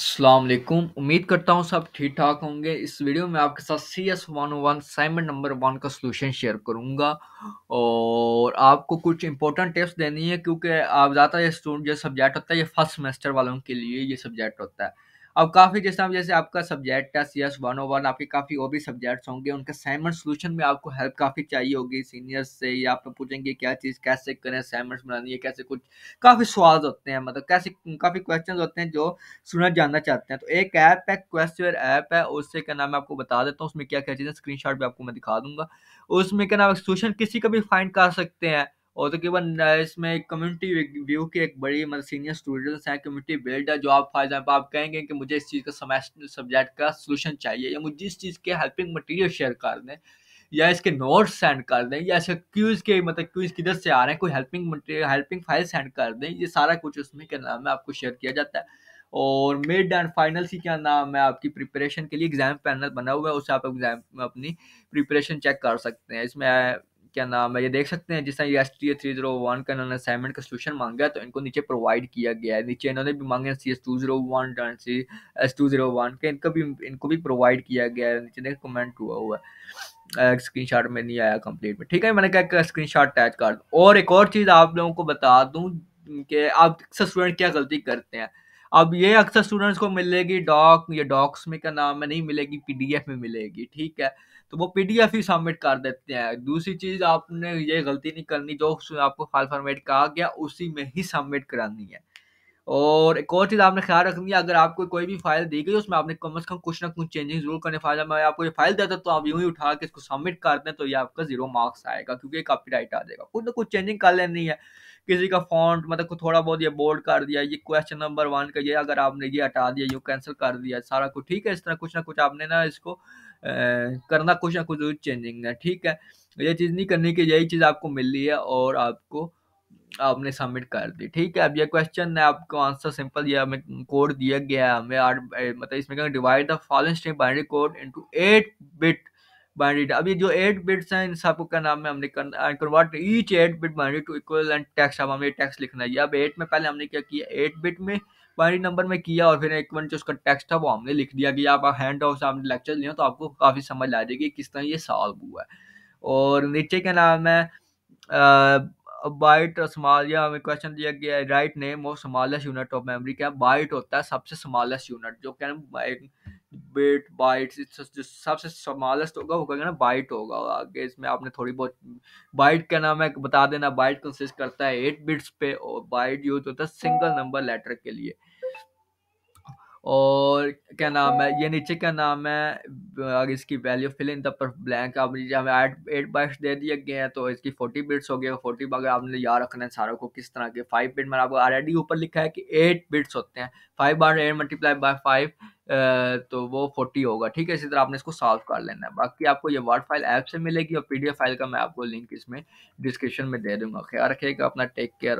असलकुम उम्मीद करता हूँ सब ठीक ठाक होंगे इस वीडियो में आपके साथ सी एस वन वन साइमन नंबर वन का सोल्यूशन शेयर करूँगा और आपको कुछ इंपॉर्टेंट टिप्स देनी है क्योंकि आप ज़्यादातर स्टूडेंट जो सब्जेक्ट होता है ये फर्स्ट सेमेस्टर वालों के लिए ये सब्जेक्ट होता है अब काफ़ी जैसा जैसे आपका subject test C S one O one आपके काफ़ी और भी सब्जेक्ट्स होंगे उनके असाइनमेंट सोल्यूशन में आपको हेल्प काफ़ी चाहिए होगी सीनियर्स से या आप पूछेंगे क्या चीज़ कैसे करें असाइनमेंट्स बनानी है कैसे कुछ काफ़ी सवाल होते हैं मतलब कैसे काफ़ी क्वेश्चन होते हैं जो सुना जानना चाहते हैं तो एक ऐप है क्वेश्चन ऐप है उससे क्या नाम मैं आपको बता देता हूँ उसमें क्या क्या चीज़ें स्क्रीन भी आपको मैं दिखा दूंगा उसमें क्या नाम सोल्यूशन किसी का भी फाइंड कर सकते हैं और तकरीबन तो इसमें एक कम्युनिटी व्यू की एक बड़ी मतलब सीनियर स्टूडेंट्स हैं कम्युनिटी बिल्ड है जो आप फॉर एग्जाम्पल आप कहेंगे कि मुझे इस चीज़ का सेमेस्टर सब्जेक्ट का सोल्यूशन चाहिए या मुझे इस चीज़ के हेल्पिंग मटेरियल शेयर कर दें या इसके नोट्स सेंड कर दें या इसके क्यूज़ के मतलब क्यूज़ किधर से आ रहे हैं कोई helping material helping file send कर दें ये सारा कुछ उसमें क्या नाम है आपको शेयर किया जाता है और मिड एंड फाइनल की क्या नाम है आपकी प्रिपरेशन के लिए एग्जाम पैनल बना हुआ है उससे आप एग्जाम अपनी प्रिपरेशन चेक कर सकते हैं इसमें क्या नाम है ये देख सकते हैं जिस तरह S T A three zero one का इन्होंने असाइनमेंट का सोल्यूशन मांगा है तो इनको नीचे प्रोवाइड किया गया है नीचे इन्होंने भी मांगे C S two zero one टर्न C S two zero one का इनका भी इनको भी प्रोवाइड किया गया है नीचे देख कमेंट हुआ हुआ है स्क्रीन शॉट में नहीं आया कंप्लीट में ठीक है मैंने कहा स्क्रीन शॉट अटैच कर और एक और चीज़ आप लोगों को बता दूँ कि आप अक्सर स्टूडेंट क्या गलती करते हैं अब ये अक्सर स्टूडेंट्स को मिलेगी डॉक या डॉक्स में का नाम है नहीं मिलेगी पीडीएफ में मिलेगी ठीक है तो वो पीडीएफ ही सबमिट कर देते हैं दूसरी चीज़ आपने ये गलती नहीं करनी जो आपको फाइल फॉर्मेट कहा गया उसी में ही सबमिट करानी है और एक और चीज़ आपने ख्याल रखनी है अगर आपको कोई भी फाइल दी गई उसमें आपने कम से कम कुछ ना कुछ चेंजिंग जरूर करने फायदा मैं आपको ये फाइल देता तो आप यूं ही उठा के इसको सबमिट कर दें तो ये आपका जीरो मार्क्स आएगा क्योंकि कॉपी राइट आ जाएगा कुछ ना कुछ चेंजिंग कर लेनी है किसी का फॉन्ट मतलब को थोड़ा बहुत ये बोल्ड कर दिया ये क्वेश्चन नंबर वन का ये अगर आपने ये हटा दिया यूँ कैंसिल कर दिया सारा कुछ ठीक है इस तरह कुछ ना कुछ आपने ना इसको आ, करना कुछ ना कुछ चेंजिंग है ठीक है ये चीज़ नहीं करनी की यही चीज़ आपको मिल रही है और आपको आपने सबमिट कर दी ठीक है अब ये क्वेश्चन है आपको आंसर सिंपल ये हमें कोड दिया गया है हमें आठ मतलब इसमें क्या divide the following string binary code into eight bit binary अब ये जो एट बिट्स हैं इन सबको का नाम में हमने convert each eight bit binary to equal and text अब हमें टैक्स लिखना है अब एट में पहले हमने क्या किया एट बिट में बाइनरी नंबर में किया और फिर एक मिनट जो उसका टैक्स था वो हमने लिख दिया कि आप हैंड ऑफ आपने लेक्चर लिया तो आपको काफ़ी समझ आ जाएगी किस तरह ये सॉल्व हुआ है और नीचे का नाम है बाइट स्मॉलिया हमें क्वेश्चन दिया गया है write name of smallest unit of memory क्या बाइट होता है सबसे स्मॉलेस्ट यूनिट जो क्या बेट बाइट जो सबसे स्मॉलेस्ट होगा वो कहेंगे ना बाइट होगा आगे इसमें आपने थोड़ी बहुत बाइट का नाम है बता देना बाइट कंसिस्ट करता है एट बिट्स पे और बाइट यूज होता है सिंगल नंबर लेटर के लिए और क्या नाम है ये नीचे क्या नाम है अगर इसकी वैल्यू फिल इन द पर ब्लैंक आप नीचे हमें एट एट बाइट्स दे दिए गए हैं तो इसकी फोर्टी बिट्स हो गया फोर्टी अगर आपने याद रखना है सारों को किस तरह के फाइव बिट मैंने आपको ऑलरेडी ऊपर लिखा है कि एट बिट्स होते हैं फाइव बार एट मल्टीप्लाई बाय फाइव तो वो फोर्टी होगा ठीक है इसी तरह आपने इसको सॉल्व कर लेना है बाकी आपको ये वर्ड फाइल ऐप से मिलेगी और पीडीएफ फाइल का मैं आपको लिंक इसमें डिस्क्रिप्शन में दे दूंगा ख्याल रखिएगा अपना टेक केयर